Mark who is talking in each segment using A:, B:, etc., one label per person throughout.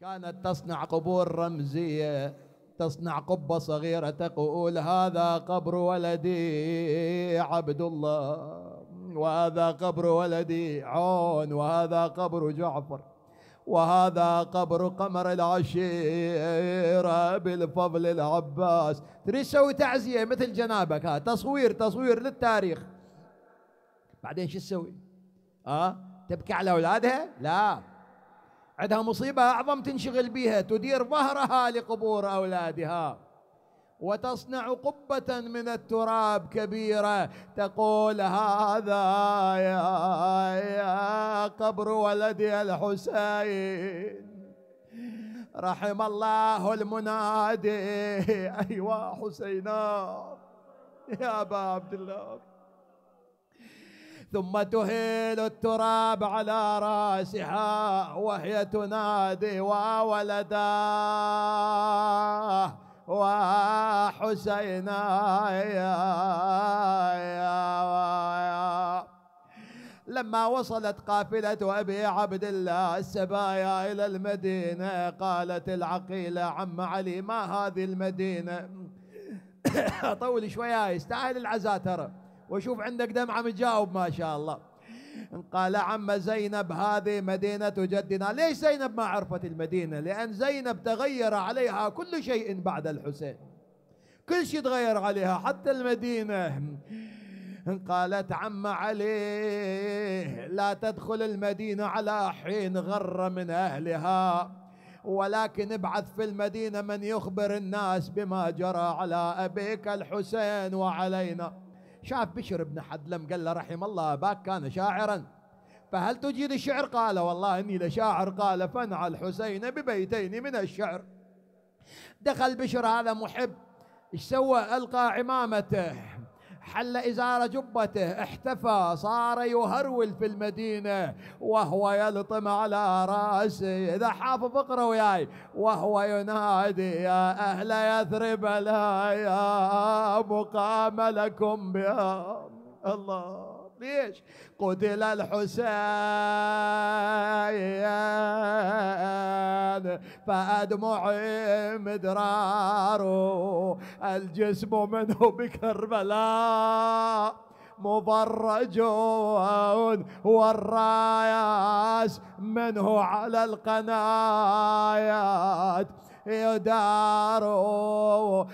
A: كانت تصنع قبور رمزية تصنع قبة صغيرة تقول هذا قبر ولدي عبد الله وهذا قبر ولدي عون وهذا قبر جعفر وهذا قبر قمر العشيرة بالفضل العباس تريد تسوي تعزية مثل جنابك ها تصوير تصوير للتاريخ بعدين شو تسوي؟ ها تبكي على أولادها؟ لا عندها مصيبة أعظم تنشغل بها تدير ظهرها لقبور أولادها وتصنع قبة من التراب كبيرة تقول هذا يا, يا قبر ولدي الحسين رحم الله المنادي أيوا حسينا يا أبا عبد الله ثم تهيل التراب على راسها وهي تنادي وولداه وحسينا يا يا لما وصلت قافلة أبي عبد الله السبايا إلى المدينة قالت العقيلة عم علي ما هذه المدينة طول شوية يستاهل العزاء ترى وشوف عندك دمعة متجاوب ما شاء الله قال عم زينب هذه مدينة جدنا ليش زينب ما عرفت المدينة لأن زينب تغير عليها كل شيء بعد الحسين كل شيء تغير عليها حتى المدينة قالت عم علي لا تدخل المدينة على حين غر من أهلها ولكن ابعث في المدينة من يخبر الناس بما جرى على أبيك الحسين وعلينا شاف بشر بن حدلم قال له رحم الله أباك كان شاعرا فهل تجيد الشعر قال والله إني لشاعر قال فنع الحسين ببيتين من الشعر دخل بشر هذا محب ايش سوى القى عمامته حل إزار جبته احتفى صار يهرول في المدينة وهو يلطم على رأسي إذا حافظ اقرأ وياي وهو ينادي يا أهل يثرب لا يا مقام لكم بها الله بيش قتل الحسين فأدمعي مدرار الجسم منه بكربلاء مبرج والراياس منه على القنايات يدار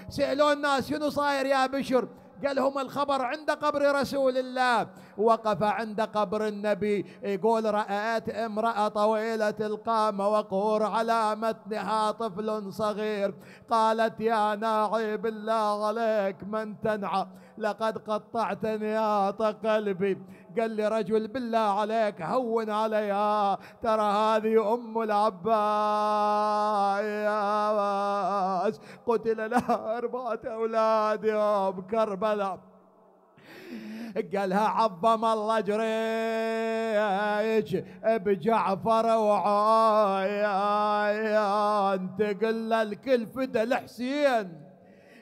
A: سألوا الناس شنو صاير يا بشر قال لهم الخبر عند قبر رسول الله وقف عند قبر النبي يقول رأت امرأة طويلة القامة وقور على متنها طفل صغير قالت يا ناعي بالله عليك من تنعى لقد قطعت نياط قلبي قال لي رجل بالله عليك هون عليها ترى هذه أم العباس قتل لها أربعة أولاد يوم كربلاء قالها عظم الله جريش بجعفر انت تقل الكل فدى الحسين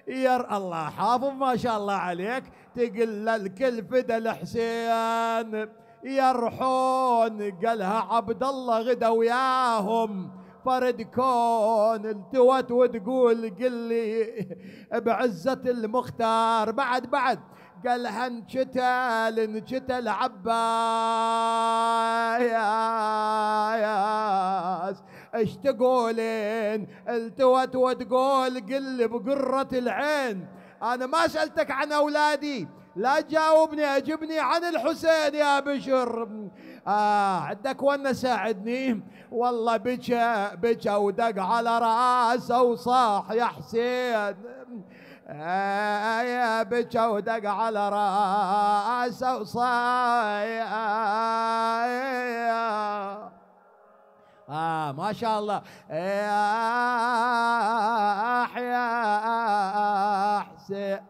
A: يا الله حافظ ما شاء الله عليك تقل الكل فدى الحسين يرحون قالها عبد الله غدا وياهم فرد كون التوت وتقول قلي بعزة المختار بعد بعد قالها انشتل انشتل عباس اش تقولين التوت وتقول قل بقرة العين انا ما سألتك عن اولادي لا تجاوبني اجبني عن الحسين يا بشر آه عندك ون ساعدني والله بكى بكى ودق على راسه وصاح يا حسين آه يا بكى ودق على راسه وصاح آه، آه ما شاء الله يا حسين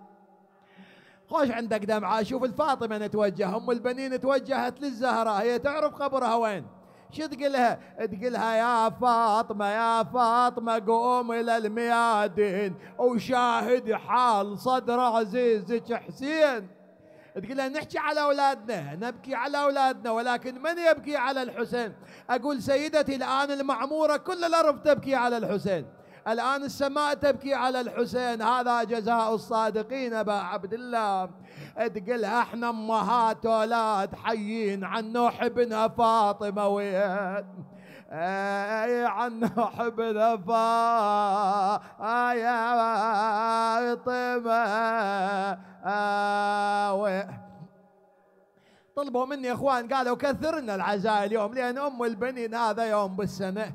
A: خوش عندك دمعة شوف الفاطمة نتوجه أم البنين توجهت للزهرة هي تعرف قبرها وين شو تقلها تقلها يا فاطمة يا فاطمة قوم إلى الميادين وشاهد حال صدر عزيزك حسين تقول لها نحكي على أولادنا نبكي على أولادنا ولكن من يبكي على الحسين أقول سيدتي الآن المعمورة كل الأرض تبكي على الحسين الآن السماء تبكي على الحسين هذا جزاء الصادقين أبا عبد الله تقول احنا أمهات أولاد حيين عن نوح ابنها فاطمة وين عنه حب ذفا يا طيبه طلبوا مني اخوان قالوا كثرنا العزاء اليوم لان ام البنين هذا يوم بالسنه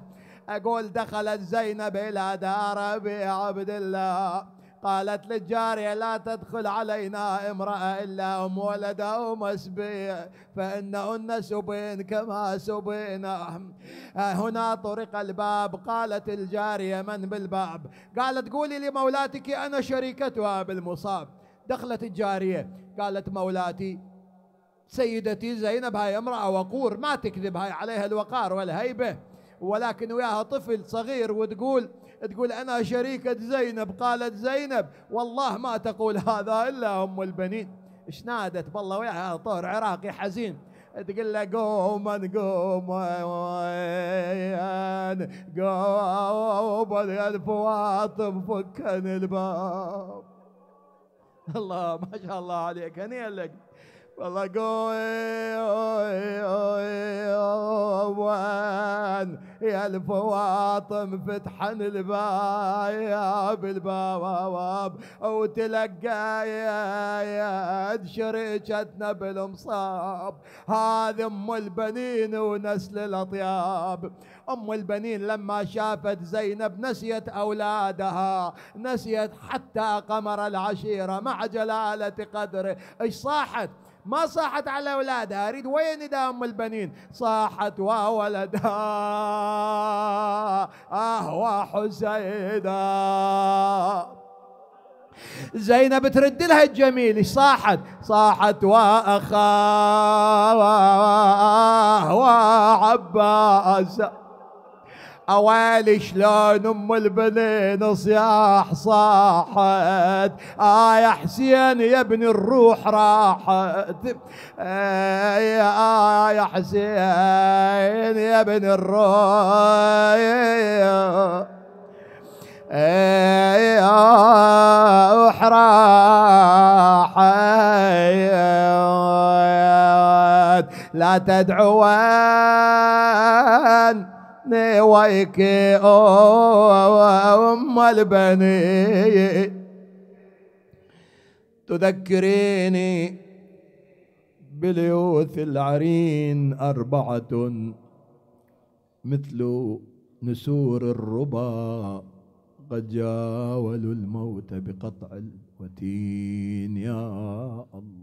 A: اقول دخلت زينب الى دار ابي عبد الله قالت للجارية لا تدخل علينا امرأة إلا أم أو مسبيع فإنهن سبين كما سبينا هنا طرق الباب قالت الجارية من بالباب قالت قولي لمولاتك أنا شريكتها بالمصاب دخلت الجارية قالت مولاتي سيدتي زينب هاي امرأة وقور ما تكذب هاي عليها الوقار والهيبة ولكن وياها طفل صغير وتقول تقول أنا شريكة زينب قالت زينب والله ما تقول هذا إلا أم البنين شنادت بالله وياها طور عراقي حزين تقول له قوما قوما يا الفواطم فكن الباب الله ما شاء الله عليك هنيئا لك والله قوي الوطن يا الفواطم فتحا الباب البواب وتلقى يد شريشتنا بالمصاب هذه ام البنين ونسل الاطياب ام البنين لما شافت زينب نسيت اولادها نسيت حتى قمر العشيره مع جلاله قدره ايش صاحت ما صاحت على أولادها أريد وين إذا أم البنين صاحت وولدها آه وحسيدا زينب ترد لها الجميل صاحت صاحت وا وعباس اوالي شلون ام البنين صياح صاحت اه يا حسين يا ابن الروح راحت آه آية يا حسين يا ابن الروح آه، راحت لا تدعوان ويكي أم البني تذكريني بليوث العرين أربعة مثل نسور الربا قد جاولوا الموت بقطع الوتين يا الله